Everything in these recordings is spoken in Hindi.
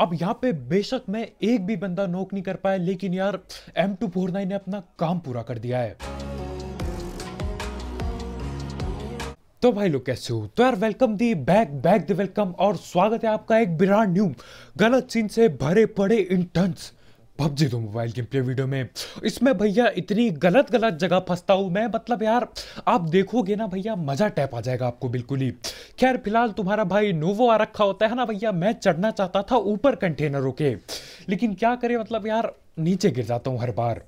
अब यहाँ पे बेशक मैं एक भी बंदा नोक नहीं कर पाया लेकिन यार एम टू फोर नाइन ने अपना काम पूरा कर दिया है तो भाई लोग कैसे हो तो यार welcome the back back the welcome और स्वागत है आपका एक बिराड न्यू गलत सीन से भरे पड़े इंटर्न्स पबजी तो मोबाइल गेम प्ले वीडियो में इसमें भैया इतनी गलत गलत जगह फंसता हूँ मैं मतलब यार आप देखोगे ना भैया मज़ा टैप आ जाएगा आपको बिल्कुल ही खैर फिलहाल तुम्हारा भाई नोवो आ रखा होता है ना भैया मैं चढ़ना चाहता था ऊपर कंटेनरों के लेकिन क्या करें मतलब यार नीचे गिर जाता हूँ हर बार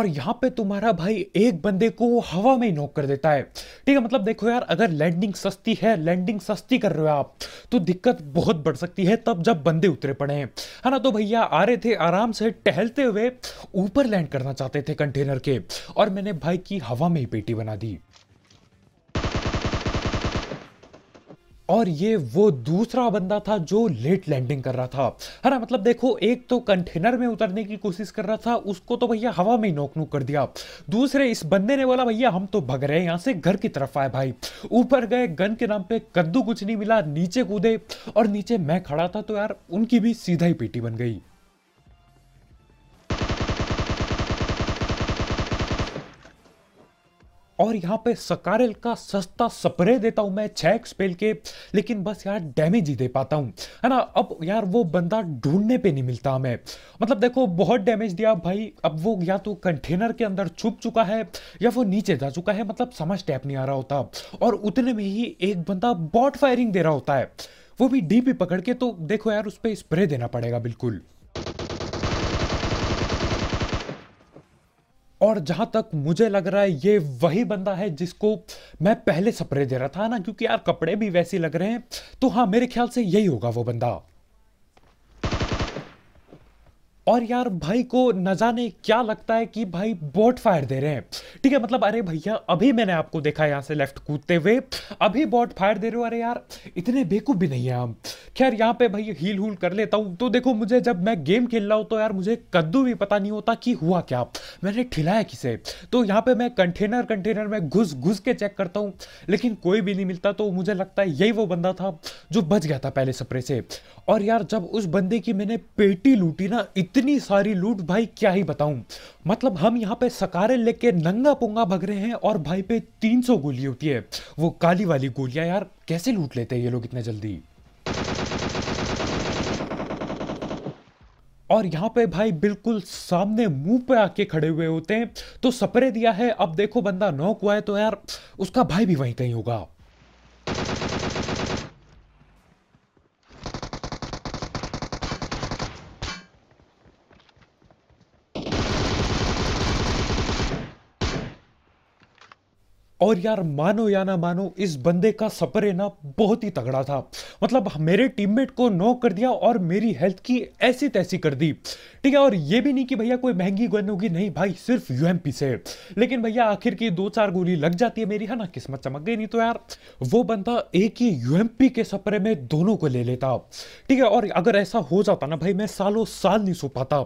और यहाँ पे तुम्हारा भाई एक बंदे को हवा में ही नोक कर देता है ठीक है मतलब देखो यार अगर लैंडिंग सस्ती है लैंडिंग सस्ती कर रहे हो आप तो दिक्कत बहुत बढ़ सकती है तब जब बंदे उतरे पड़े हैं है ना तो भैया आ रहे थे आराम से टहलते हुए ऊपर लैंड करना चाहते थे कंटेनर के और मैंने भाई की हवा में ही पेटी बना दी और ये वो दूसरा बंदा था जो लेट लैंडिंग कर रहा था है ना मतलब देखो एक तो कंटेनर में उतरने की कोशिश कर रहा था उसको तो भैया हवा में नोक नोक कर दिया दूसरे इस बंदे ने बोला भैया हम तो भग रहे हैं यहाँ से घर की तरफ आए भाई ऊपर गए गन के नाम पे कद्दू कुछ नहीं मिला नीचे कूदे और नीचे मैं खड़ा था तो यार उनकी भी सीधा ही पीटी बन गई और यहाँ पे सकारल का सस्ता स्प्रे देता हूँ मैं छः स्पेल के लेकिन बस यार डैमेज ही दे पाता हूँ है ना अब यार वो बंदा ढूंढने पे नहीं मिलता हमें मतलब देखो बहुत डैमेज दिया भाई अब वो या तो कंटेनर के अंदर छुप चुका है या वो नीचे जा चुका है मतलब समझ टैप नहीं आ रहा होता और उतने में ही एक बंदा बॉट फायरिंग दे रहा होता है वो भी डीपी पकड़ के तो देखो यार उस पर स्प्रे देना पड़ेगा बिल्कुल और जहाँ तक मुझे लग रहा है ये वही बंदा है जिसको मैं पहले स्प्रे दे रहा था ना क्योंकि यार कपड़े भी वैसे लग रहे हैं तो हाँ मेरे ख्याल से यही होगा वो बंदा और यार भाई को न जाने क्या लगता है कि भाई बोट फायर दे रहे हैं ठीक है मतलब अरे भैया अभी मैंने आपको देखा यहाँ से लेफ्ट कूदते हुए अभी बोट फायर दे रहे हो अरे यार इतने बेकूफ भी नहीं है हम खैर यहाँ पे भाई हील हूल कर लेता हूँ तो देखो मुझे जब मैं गेम खेल रहा हूँ तो यार मुझे कद्दू भी पता नहीं होता कि हुआ क्या मैंने ठिलाया किसे तो यहाँ पर मैं कंटेनर कंटेनर में घुस घुस के चेक करता हूँ लेकिन कोई भी नहीं मिलता तो मुझे लगता है यही वो बंदा था जो बच गया था पहले सपरे से और यार जब उस बंदे की मैंने पेटी लूटी ना इतनी सारी लूट भाई क्या ही बताऊं मतलब हम यहाँ पे सकारे लेके नंगा पुंगा भग रहे हैं और भाई पे 300 गोली होती है वो काली वाली गोलियां यार कैसे लूट लेते हैं ये लोग इतने जल्दी और यहाँ पे भाई बिल्कुल सामने मुंह पे आके खड़े हुए होते हैं तो सपरे दिया है अब देखो बंदा नौक हुआ है तो यार उसका भाई भी वहीं कहीं होगा और यार मानो या ना मानो इस बंदे का सफर है ना बहुत ही तगड़ा था मतलब मेरे टीममेट को नो कर दिया और मेरी हेल्थ की ऐसी तैसी कर दी ठीक है और ये भी नहीं कि भैया कोई महंगी गन होगी नहीं भाई सिर्फ यूएमपी से लेकिन भैया आखिर की दो चार गोली लग जाती है मेरी है ना किस्मत चमक गई नहीं तो यार वो बंदा एक ही यूएमपी के सपरे में दोनों को ले लेता ठीक है और अगर ऐसा हो जाता ना भाई मैं सालों साल नहीं सो पाता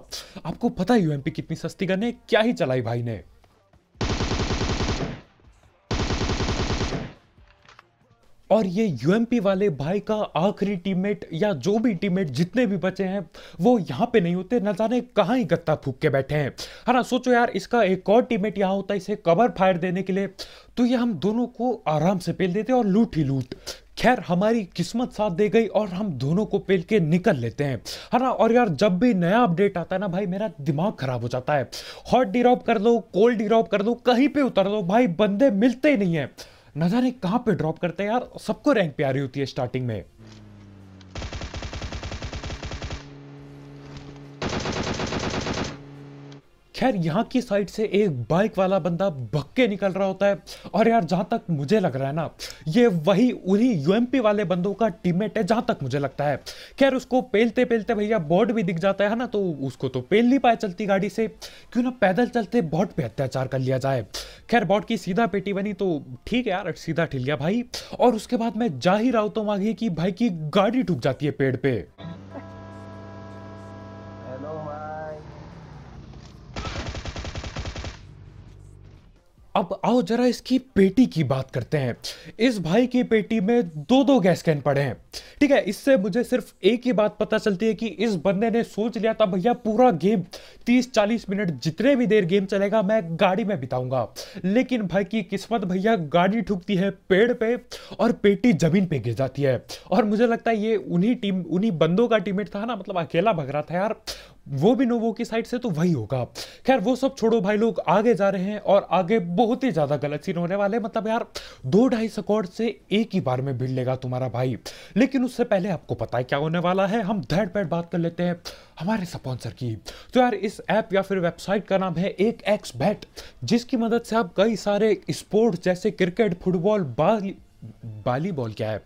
आपको पता है यूएमपी कितनी सस्ती गन है क्या ही चलाई भाई ने और ये यूएमपी वाले भाई का आखिरी टीममेट या जो भी टीममेट जितने भी बचे हैं वो यहाँ पे नहीं होते न जाने कहाँ ही गत्ता फूक के बैठे हैं है हाँ ना सोचो यार इसका एक और टीममेट यहाँ होता है इसे कवर फायर देने के लिए तो ये हम दोनों को आराम से पेल देते और लूट ही लूट खैर हमारी किस्मत साथ दे गई और हम दोनों को पेल के निकल लेते हैं है हाँ ना और यार जब भी नया अपडेट आता है ना भाई मेरा दिमाग खराब हो जाता है हॉट डिरॉप कर दो कोल्ड डिरॉप कर दो कहीं पे उतर दो भाई बंदे मिलते ही नहीं है न जाने कहाँ पे ड्रॉप करते हैं यार सबको रैंक प्यारी होती है स्टार्टिंग में खैर यहाँ की साइड से एक बाइक वाला बंदा भक्के निकल रहा होता है और यार जहाँ तक मुझे लग रहा है ना ये वही उन्हीं यू वाले बंदों का टीममेट है जहाँ तक मुझे लगता है खैर उसको पेलते पेलते भैया बॉर्ड भी दिख जाता है ना तो उसको तो पेल नहीं पाया चलती गाड़ी से क्यों ना पैदल चलते बॉट पर अत्याचार कर लिया जाए खैर बॉट की सीधा पेटी बनी तो ठीक है यार सीधा ठिल गया भाई और उसके बाद मैं जा ही रहा हूँ हूँ आगे कि भाई की गाड़ी ठुक जाती है पेड़ पर अब आओ जरा इसकी पेटी की बात करते हैं इस भाई की पेटी में दो दो गैस कैन पड़े हैं ठीक है इससे मुझे सिर्फ एक ही बात पता चलती है कि इस बंदे ने सोच लिया था भैया पूरा गेम 30-40 मिनट जितने भी देर गेम चलेगा मैं गाड़ी में बिताऊंगा लेकिन भाई की किस्मत भैया गाड़ी ठुकती है पेड़ पे और पेटी जमीन पे गिर जाती है और मुझे लगता है ये उन्हीं टीम उन्हीं बंदों का टीमेट था ना मतलब अकेला भग रहा था यार वो भी नोवो की साइड से तो वही होगा खैर वो सब छोड़ो भाई लोग आगे जा रहे हैं और आगे बहुत ही ज़्यादा गलत सीन होने वाले मतलब यार दो ढाई सकौड़ से एक ही बार में भिड़ लेगा तुम्हारा भाई लेकिन उससे पहले आपको पता है क्या होने वाला है हम धैड़ पैड बात कर लेते हैं हमारे स्पॉन्सर की तो यार इस ऐप या फिर वेबसाइट का नाम है एक एक्स बैट जिसकी मदद से आप कई सारे स्पोर्ट्स जैसे क्रिकेट फुटबॉल वॉलीबॉल क्या है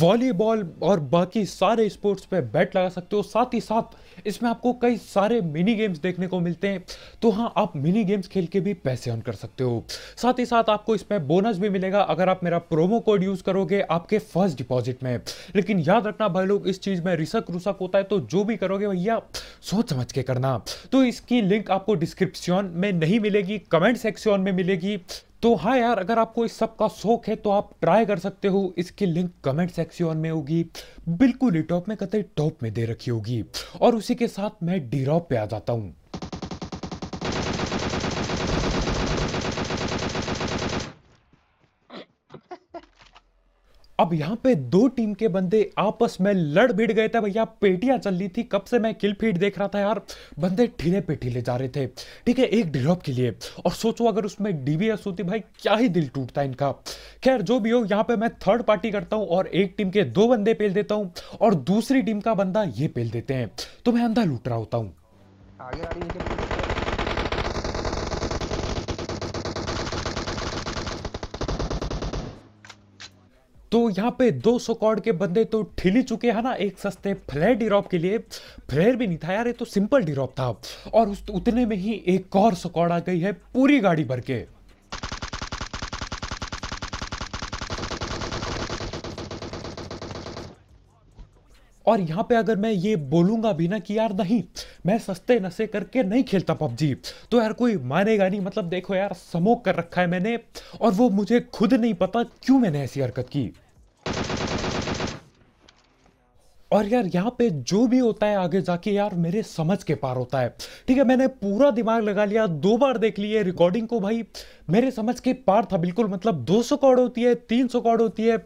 वॉलीबॉल और बाकी सारे स्पोर्ट्स पे बैट लगा सकते हो साथ ही साथ इसमें आपको कई सारे मिनी गेम्स देखने को मिलते हैं तो हाँ आप मिनी गेम्स खेल के भी पैसे अर्न कर सकते हो साथ ही साथ आपको इसमें बोनस भी मिलेगा अगर आप मेरा प्रोमो कोड यूज़ करोगे आपके फर्स्ट डिपॉजिट में लेकिन याद रखना भाई लोग इस चीज़ में रिसक रुसक होता है तो जो भी करोगे भैया सोच समझ के करना तो इसकी लिंक आपको डिस्क्रिप्शन में नहीं मिलेगी कमेंट सेक्शन में मिलेगी तो हाँ यार अगर आपको इस सब का शौक है तो आप ट्राई कर सकते हो इसकी लिंक कमेंट सेक्शन में होगी बिल्कुल ही टॉप में कतई टॉप में दे रखी होगी और उसी के साथ मैं डी पे आ जाता हूँ अब यहाँ पे दो टीम के बंदे आपस में लड़ भिड़ गए थे भैया पेटियां चल रही थी कब से मैं किल फीट देख रहा था यार बंदे ठीले पे ठीले जा रहे थे ठीक है एक ड्रॉप के लिए और सोचो अगर उसमें डीबीएस होती भाई क्या ही दिल टूटता इनका खैर जो भी हो यहाँ पे मैं थर्ड पार्टी करता हूँ और एक टीम के दो बंदे पेल देता हूँ और दूसरी टीम का बंदा ये पेल देते हैं तो मैं अंधा लूट रहा होता हूँ तो यहाँ पे 200 कॉर्ड के बंदे तो ठिली चुके हैं ना एक सस्ते फ्लैट डिरॉप के लिए फ्लेयर भी नहीं था यार ये तो सिंपल डिरॉप था और उस उतने में ही एक और सकॉर्ड आ गई है पूरी गाड़ी भर के और यहाँ पे अगर मैं ये बोलूँगा भी ना कि यार नहीं मैं सस्ते नशे करके नहीं खेलता पबजी तो यार कोई मानेगा नहीं मतलब देखो यार समोक कर रखा है मैंने और वो मुझे खुद नहीं पता क्यों मैंने ऐसी हरकत की और यार यहाँ पे जो भी होता है आगे जाके यार मेरे समझ के पार होता है ठीक है मैंने पूरा दिमाग लगा लिया दो बार देख लिए रिकॉर्डिंग को भाई मेरे समझ के पार था बिल्कुल मतलब 200 कॉड होती है 300 कॉड होती है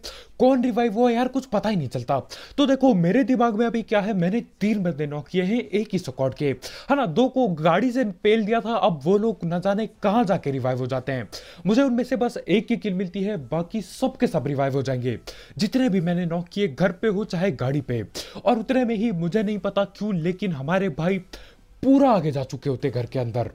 कौन रिवाइव हुआ यार कुछ पता ही नहीं चलता तो देखो मेरे दिमाग में अभी क्या है मैंने तीन बंदे नॉक किए हैं एक ही सकॉट के है ना दो को गाड़ी से पेल दिया था अब वो लोग न जाने कहाँ जाके रिवाइव हो जाते हैं मुझे उनमें से बस एक ही किल मिलती है बाकी सब के सब रिवाइव हो जाएंगे जितने भी मैंने नॉक किए घर पे हो चाहे गाड़ी पे और उतने में ही मुझे नहीं पता क्यों लेकिन हमारे भाई पूरा आगे जा चुके होते घर के अंदर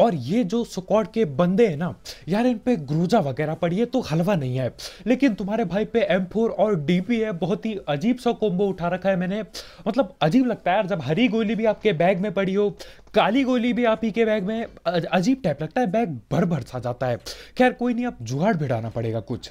और ये जो सुकॉड के बंदे हैं ना यार इन पे ग्रोजा वगैरह पड़ी है तो हलवा नहीं है लेकिन तुम्हारे भाई पे एम फोर और डी पी है बहुत ही अजीब सा कोम्बो उठा रखा है मैंने मतलब अजीब लगता है यार जब हरी गोली भी आपके बैग में पड़ी हो काली गोली भी आप ही के बैग में अजीब टाइप लगता है बैग भर भर सा जाता है खैर कोई नहीं आप जुगाड़ भिड़ाना पड़ेगा कुछ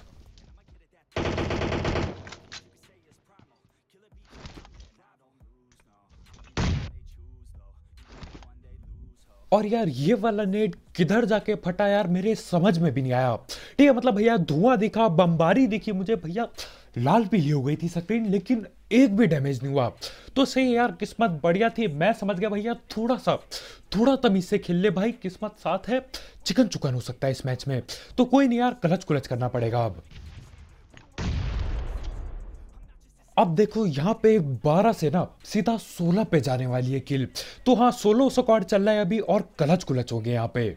और यार ये वाला नेट किधर जाके फटा यार मेरे समझ में भी नहीं आया ठीक है मतलब भैया धुआं दिखा बमबारी दिखी मुझे भैया लाल पीली हो गई थी स्क्रीन लेकिन एक भी डैमेज नहीं हुआ तो सही यार किस्मत बढ़िया थी मैं समझ गया भैया थोड़ा सा थोड़ा तमीज से खेल ले भाई किस्मत साथ है चिकन चुकन हो सकता है इस मैच में तो कोई नहीं यार कलच कुलच करना पड़ेगा अब अब देखो यहाँ पे 12 से ना सीधा 16 पे जाने वाली है किल तो हाँ सोलो सकॉर्ड चल रहा है अभी और कलच कुलच गए यहाँ पे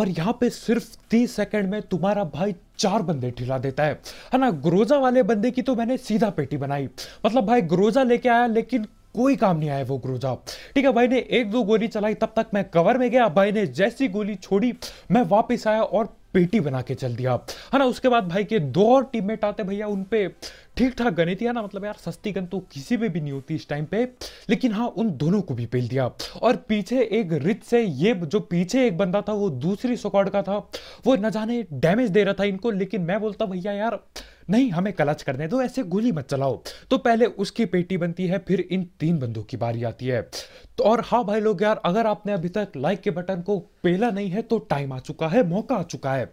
और यहाँ पे सिर्फ तीस सेकंड में तुम्हारा भाई चार बंदे ठिला देता है है ना ग्रोजा वाले बंदे की तो मैंने सीधा पेटी बनाई मतलब भाई ग्रोजा लेके आया लेकिन कोई काम नहीं आया वो ग्रोजा ठीक है भाई ने एक दो गोली चलाई तब तक मैं कवर में गया भाई ने जैसी गोली छोड़ी मैं वापस आया और पेटी बना के चल दिया है ना उसके बाद भाई के दो और टीममेट आते भैया उन पे ठीक ठाक गन थी है ना मतलब यार सस्ती गन तो किसी पे भी नहीं होती इस टाइम पे लेकिन हाँ उन दोनों को भी पेल दिया और पीछे एक रिच से ये जो पीछे एक बंदा था वो दूसरी सोकॉर्ड का था वो न जाने डैमेज दे रहा था इनको लेकिन मैं बोलता भैया यार नहीं हमें कलच करने दो ऐसे गोली मत चलाओ तो पहले उसकी पेटी बनती है फिर इन तीन बंदों की बारी आती है तो और हाँ भाई लोग यार अगर आपने अभी तक लाइक के बटन को पेला नहीं है तो टाइम आ चुका है मौका आ चुका है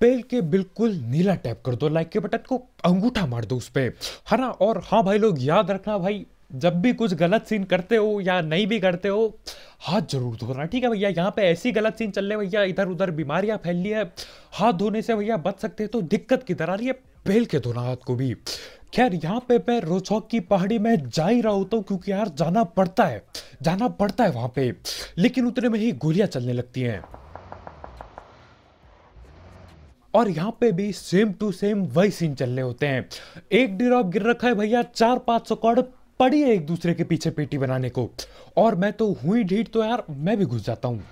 पेल के बिल्कुल नीला टैप कर दो लाइक के बटन को अंगूठा मार दो उस पर है ना और हाँ भाई लोग याद रखना भाई जब भी कुछ गलत सीन करते हो या नहीं भी करते हो हाथ जरूर धोना ठीक है भैया यहाँ पे ऐसी गलत सीन चल रहे भैया इधर उधर बीमारियां फैल रही है हाथ धोने से भैया बच सकते हैं तो दिक्कत किधर आ रही है बेल के दोनात को भी खैर यहाँ पे मैं रोचौक की पहाड़ी में जा ही रहा होता हूँ क्योंकि यार जाना पड़ता है जाना पड़ता है वहाँ पे लेकिन उतने में ही गोलियाँ चलने लगती हैं और यहाँ पे भी सेम टू सेम वही सीन चलने होते हैं एक ड्रॉप गिर रखा है भैया चार पांच सौ कॉड पड़ी है एक दूसरे के पीछे पेटी बनाने को और मैं तो हुई ढीठ तो यार मैं भी घुस जाता हूँ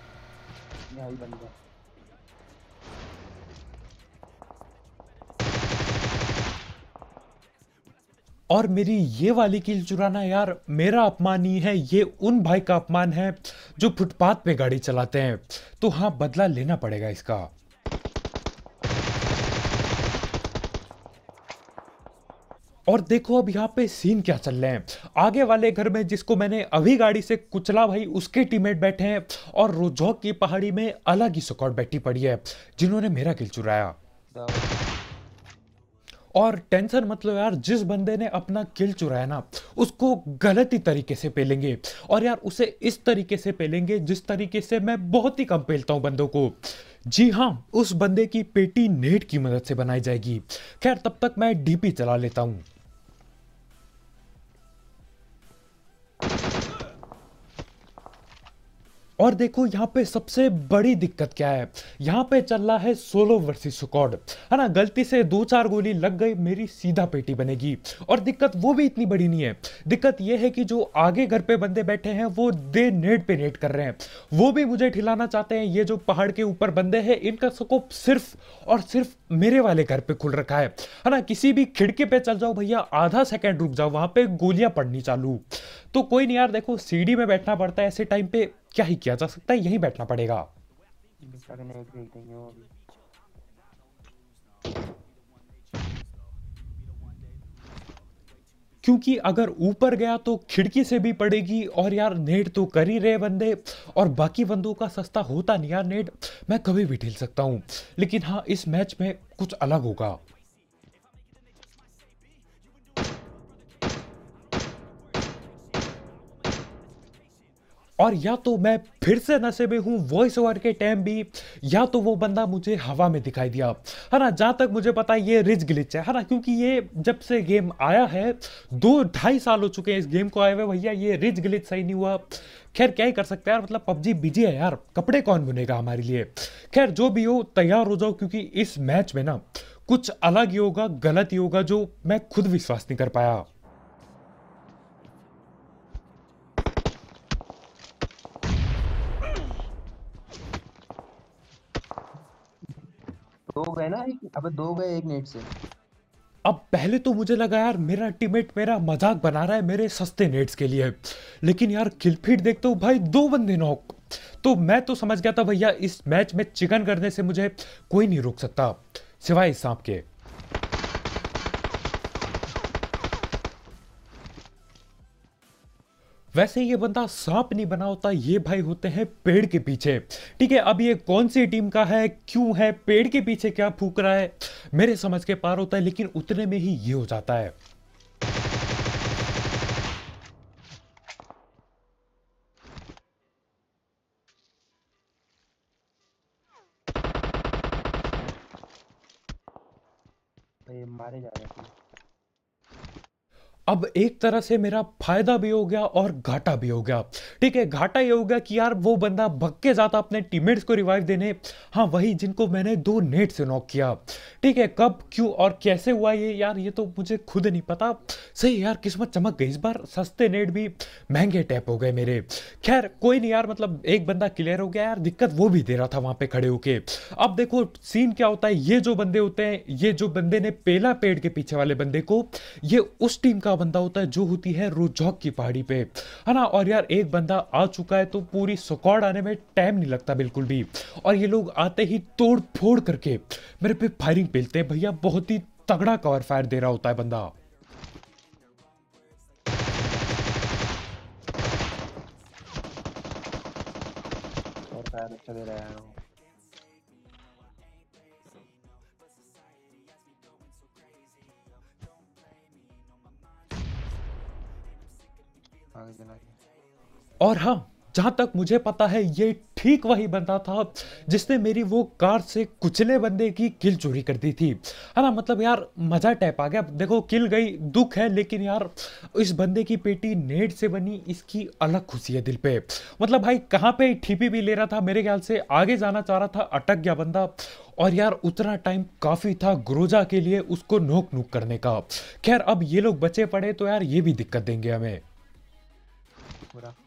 और मेरी ये वाली कील चुराना यार मेरा अपमान ही है ये उन भाई का अपमान है जो फुटपाथ पे गाड़ी चलाते हैं तो हाँ बदला लेना पड़ेगा इसका और देखो अब यहाँ पे सीन क्या चल रहे हैं आगे वाले घर में जिसको मैंने अभी गाड़ी से कुचला भाई उसके टीममेट बैठे हैं और रोजौक की पहाड़ी में अलग ही सकौट बैठी पड़ी है जिन्होंने मेरा किल चुराया और टेंशन मतलब यार जिस बंदे ने अपना किल चुराया ना उसको गलत ही तरीके से पेलेंगे और यार उसे इस तरीके से पेलेंगे जिस तरीके से मैं बहुत ही कम पेलता हूँ बंदों को जी हाँ उस बंदे की पेटी नेट की मदद से बनाई जाएगी खैर तब तक मैं डीपी चला लेता हूँ और देखो यहाँ पे सबसे बड़ी दिक्कत क्या है यहाँ पे चल रहा है सोलो वर्सेस सुकॉड है ना गलती से दो चार गोली लग गई मेरी सीधा पेटी बनेगी और दिक्कत वो भी इतनी बड़ी नहीं है दिक्कत ये है कि जो आगे घर पे बंदे बैठे हैं वो दे नेट पे नेट कर रहे हैं वो भी मुझे ठिलाना चाहते हैं ये जो पहाड़ के ऊपर बंदे हैं इनका स्कोप सिर्फ और सिर्फ मेरे वाले घर पे खुल रखा है है ना किसी भी खिड़की पे चल जाओ भैया आधा सेकंड रुक जाओ वहां पे गोलियां पड़नी चालू तो कोई नहीं यार देखो सीढ़ी में बैठना पड़ता है ऐसे टाइम पे क्या ही किया जा सकता है यही बैठना पड़ेगा क्योंकि अगर ऊपर गया तो खिड़की से भी पड़ेगी और यार नेट तो कर ही रहे बंदे और बाकी बंदों का सस्ता होता नहीं यार नेट मैं कभी भी ढील सकता हूँ लेकिन हाँ इस मैच में कुछ अलग होगा और या तो मैं फिर से नशे में हूँ वॉइस ओवर के टाइम भी या तो वो बंदा मुझे हवा में दिखाई दिया है ना जहाँ तक मुझे पता है ये रिज ग्लिच है है ना क्योंकि ये जब से गेम आया है दो ढाई साल हो चुके हैं इस गेम को आए हुए भैया ये रिज ग्लिच सही नहीं हुआ खैर क्या ही कर सकते हैं यार मतलब पबजी बिजी है यार कपड़े कौन बुनेगा हमारे लिए खैर जो भी हो तैयार हो जाओ क्योंकि इस मैच में ना कुछ अलग ही होगा गलत ही होगा जो मैं खुद विश्वास नहीं कर पाया दो गए ना एक अबे दो गए एक नेट से अब पहले तो मुझे लगा यार मेरा टीममेट मेरा मजाक बना रहा है मेरे सस्ते नेट्स के लिए लेकिन यार खिलफीट देखते हो भाई दो बंदे नॉक तो मैं तो समझ गया था भैया इस मैच में चिकन करने से मुझे कोई नहीं रोक सकता सिवाय सांप के वैसे ये बंदा सांप नहीं बना होता ये भाई होते हैं पेड़ के पीछे ठीक है अब ये कौन सी टीम का है क्यों है पेड़ के पीछे क्या फूक रहा है मेरे समझ के पार होता है लेकिन उतने में ही ये हो जाता है अब एक तरह से मेरा फायदा भी हो गया और घाटा भी हो गया ठीक है घाटा ये हो गया कि यार वो बंदा भग के जाता अपने टीममेट्स को रिवाइव देने हाँ वही जिनको मैंने दो नेट से नॉक किया ठीक है कब क्यों और कैसे हुआ ये यार ये तो मुझे खुद नहीं पता सही यार किस्मत चमक गई इस बार सस्ते नेट भी महंगे टैप हो गए मेरे खैर कोई नहीं यार मतलब एक बंदा क्लियर हो गया यार दिक्कत वो भी दे रहा था वहाँ पे खड़े होके अब देखो सीन क्या होता है ये जो बंदे होते हैं ये जो बंदे ने पेला पेड़ के पीछे वाले बंदे को ये उस टीम का बंदा होता है जो होती है रोजॉक की पहाड़ी पे है ना और यार एक बंदा आ चुका है तो पूरी सकौड़ आने में टाइम नहीं लगता बिल्कुल भी और ये लोग आते ही तोड़ फोड़ करके मेरे पे फायरिंग पेलते हैं भैया बहुत ही तगड़ा कवर फायर दे रहा होता है बंदा अच्छा दे रहा है और हाँ जहां तक मुझे पता है ये ठीक वही बंदा था जिसने मेरी वो कार से कुचले बंदे की किल चोरी कर दी थी है ना मतलब यार मज़ा टैप आ गया देखो किल गई दुख है लेकिन यार इस बंदे की पेटी नेट से बनी इसकी अलग खुशी है दिल पे मतलब भाई कहाँ पे ठीपी भी ले रहा था मेरे ख्याल से आगे जाना चाह रहा था अटक गया बंदा और यार उतना टाइम काफ़ी था ग्रोजा के लिए उसको नोक नोक करने का खैर अब ये लोग बचे पड़े तो यार ये भी दिक्कत देंगे हमें Gracias.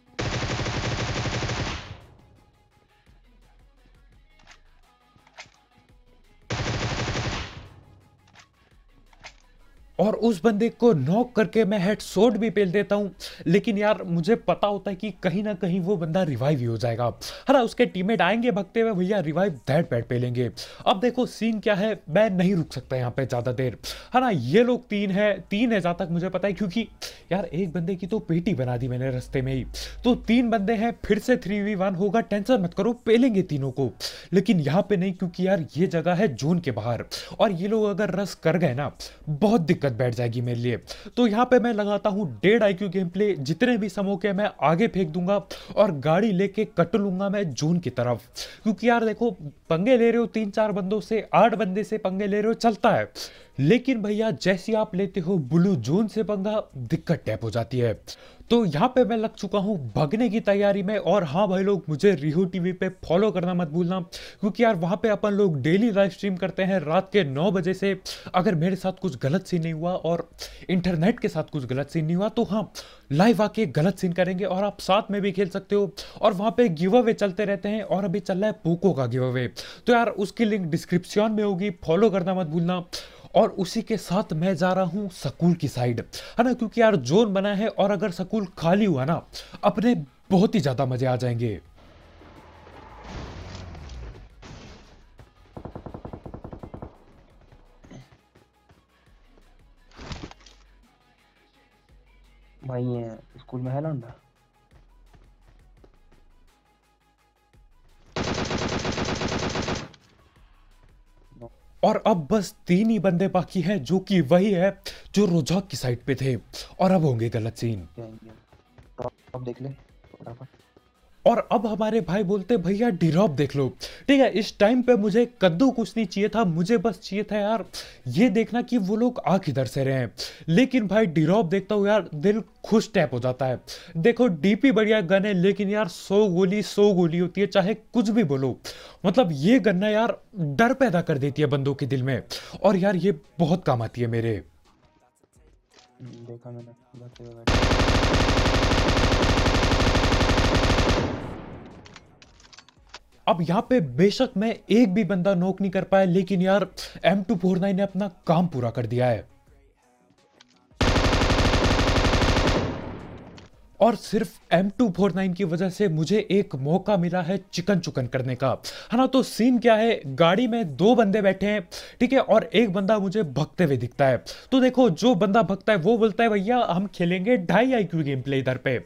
और उस बंदे को नॉक करके मैं हेड सोड भी पेल देता हूँ लेकिन यार मुझे पता होता है कि कहीं ना कहीं वो बंदा रिवाइव ही हो जाएगा है हाँ, ना उसके टीममेट आएंगे भगते हुए भैया रिवाइव दैट बैट पेलेंगे अब देखो सीन क्या है मैं नहीं रुक सकता यहाँ पे ज़्यादा देर है हाँ ना ये लोग तीन है तीन है जहाँ तक मुझे पता है क्योंकि यार एक बंदे की तो पेटी बना दी मैंने रस्ते में ही तो तीन बंदे हैं फिर से थ्री वी वन होगा टेंशन मत करो पेलेंगे तीनों को लेकिन यहाँ पे नहीं क्योंकि यार ये जगह है जोन के बाहर और ये लोग अगर रस कर गए ना बहुत दिक्कत दिक्कत बैठ जाएगी मेरे लिए तो यहाँ पे मैं लगाता हूँ डेढ़ आई क्यू गेम प्ले जितने भी के मैं आगे फेंक दूंगा और गाड़ी लेके कट लूंगा मैं जून की तरफ क्योंकि यार देखो पंगे ले रहे हो तीन चार बंदों से आठ बंदे से पंगे ले रहे हो चलता है लेकिन भैया जैसे आप लेते हो ब्लू जोन से पंगा दिक्कत टैप हो जाती है तो यहाँ पे मैं लग चुका हूँ भगने की तैयारी में और हाँ भाई लोग मुझे रिहो टीवी पे फॉलो करना मत भूलना क्योंकि यार वहाँ पे अपन लोग डेली लाइव स्ट्रीम करते हैं रात के नौ बजे से अगर मेरे साथ कुछ गलत सीन नहीं हुआ और इंटरनेट के साथ कुछ गलत सीन नहीं हुआ तो हाँ लाइव आके गलत सीन करेंगे और आप साथ में भी खेल सकते हो और वहाँ पे गिव अवे चलते रहते हैं और अभी चल रहा है पोको का गिव अवे तो यार उसकी लिंक डिस्क्रिप्शन में होगी फॉलो करना मत भूलना और उसी के साथ मैं जा रहा हूँ सकूल की साइड है ना क्योंकि यार जोन बना है और अगर सकूल खाली हुआ ना अपने बहुत ही ज़्यादा मज़े आ जाएंगे भाई स्कूल में है ना और अब बस तीन ही बंदे बाकी हैं जो कि वही है जो रोजॉक की साइड पे थे और अब होंगे गलत सीन अब तो देख ले और अब हमारे भाई बोलते भैया डिरॉप देख लो ठीक है इस टाइम पे मुझे कद्दू कुछ नहीं चाहिए था मुझे बस चाहिए था यार ये देखना कि वो लोग आ किधर से रहे हैं लेकिन भाई डिरॉप देखता हूँ यार दिल खुश टैप हो जाता है देखो डीपी बढ़िया गन है लेकिन यार सौ गोली सौ गोली होती है चाहे कुछ भी बोलो मतलब ये गन्ना यार डर पैदा कर देती है बंदों के दिल में और यार ये बहुत काम आती है मेरे देखा मैंने अब यहाँ पे बेशक मैं एक भी बंदा नोक नहीं कर पाया लेकिन यार एम टू फोर नाइन ने अपना काम पूरा कर दिया है और सिर्फ M249 की वजह से मुझे एक मौका मिला है चिकन चुकन करने का है हाँ ना तो सीन क्या है गाड़ी में दो बंदे बैठे हैं ठीक है और एक बंदा मुझे भगते हुए दिखता है तो देखो जो बंदा भगता है वो बोलता है भैया हम खेलेंगे ढाई आई क्यू गेम प्ले इधर पे है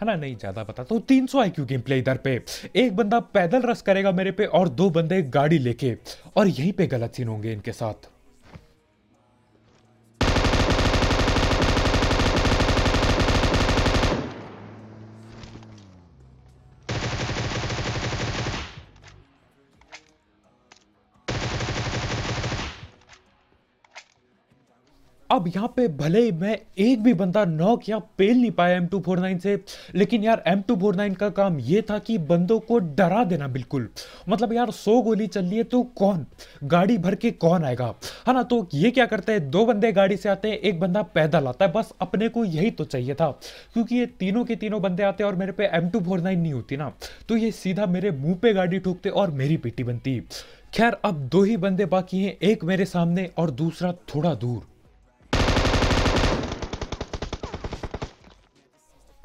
हाँ ना नहीं ज़्यादा पता तो तीन सौ आई क्यू गेम प्ले इधर पे एक बंदा पैदल रस करेगा मेरे पे और दो बंदे गाड़ी लेके और यहीं पर गलत सीन होंगे इनके साथ अब यहाँ पे भले ही मैं एक भी बंदा नॉक या पेल नहीं पाया एम टू फोर नाइन से लेकिन यार एम टू फोर नाइन का काम ये था कि बंदों को डरा देना बिल्कुल मतलब यार सौ गोली चल रही है तो कौन गाड़ी भर के कौन आएगा है ना तो ये क्या करते हैं दो बंदे गाड़ी से आते हैं एक बंदा पैदल आता है बस अपने को यही तो चाहिए था क्योंकि ये तीनों के तीनों बंदे आते और मेरे पे एम टू फोर नाइन नहीं होती ना तो ये सीधा मेरे मुंह पे गाड़ी ठोकते और मेरी पेटी बनती खैर अब दो ही बंदे बाकी हैं एक मेरे सामने और दूसरा थोड़ा दूर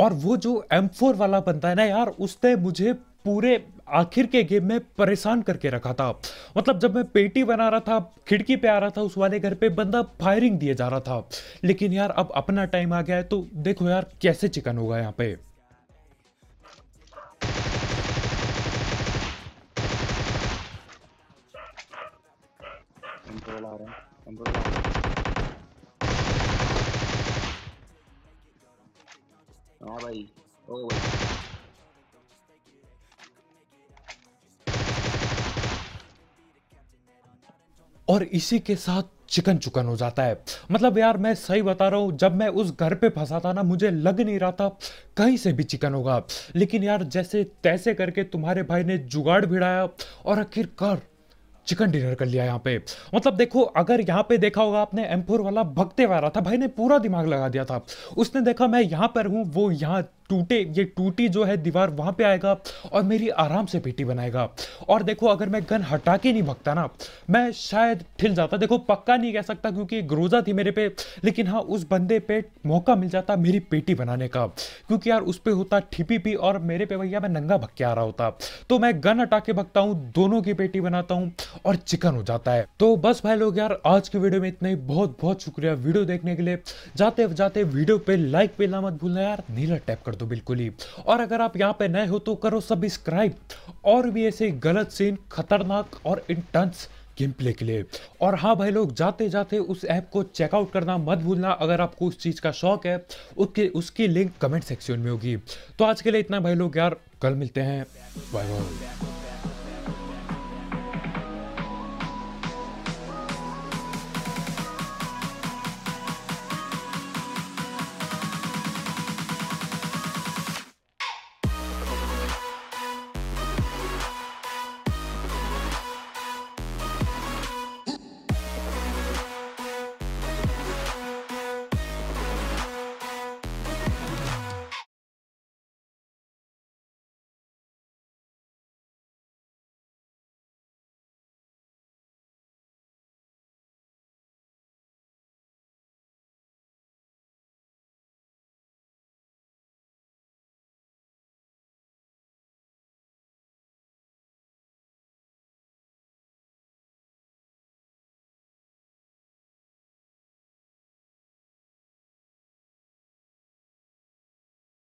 और वो जो एम फोर वाला बनता है ना यार उसने मुझे पूरे आखिर के गेम में परेशान करके रखा था मतलब जब मैं पेटी बना रहा था खिड़की पे आ रहा था उस वाले घर पे बंदा फायरिंग दिए जा रहा था लेकिन यार अब अपना टाइम आ गया है तो देखो यार कैसे चिकन होगा यहाँ पे कंट्रोल आ रहा है कंट्रोल आ रहा है हाँ भाई Oh, भाई और इसी के साथ चिकन चुकन हो जाता है मतलब यार मैं सही बता रहा हूँ जब मैं उस घर पे फंसा था ना मुझे लग नहीं रहा था कहीं से भी चिकन होगा लेकिन यार जैसे तैसे करके तुम्हारे भाई ने जुगाड़ भिड़ाया और आखिरकार चिकन डिनर कर लिया यहाँ पे मतलब देखो अगर यहाँ पे देखा होगा आपने एमपुर वाला भगते वाला था भाई ने पूरा दिमाग लगा दिया था उसने देखा मैं यहाँ पर हूँ वो यहाँ टूटे ये टूटी जो है दीवार वहां पे आएगा और मेरी आराम से पेटी बनाएगा और देखो अगर मैं गन हटा के नहीं भगता ना मैं शायद ठिल जाता देखो पक्का नहीं कह सकता क्योंकि ग्रोजा थी मेरे पे लेकिन हाँ उस बंदे पे मौका मिल जाता मेरी पेटी बनाने का क्योंकि यार उस पर होता ठिपी पी और मेरे पे भैया मैं नंगा भग के आ रहा होता तो मैं गन हटा के भगता हूँ दोनों की पेटी बनाता हूँ और चिकन हो जाता है तो बस भाई लोग यार आज की वीडियो में इतना ही बहुत बहुत शुक्रिया वीडियो देखने के लिए जाते जाते वीडियो पे लाइक पे ना मत भूलना यार नीला टैप कर दो तो बिल्कुल ही और अगर आप यहाँ पे नए हो तो करो सब्सक्राइब और भी ऐसे गलत सीन खतरनाक और इंटेंस गेम प्ले के लिए और हाँ भाई लोग जाते जाते उस ऐप को चेकआउट करना मत भूलना अगर आपको उस चीज़ का शौक है उसके उसकी लिंक कमेंट सेक्शन में होगी तो आज के लिए इतना भाई लोग यार कल मिलते हैं बाय बाय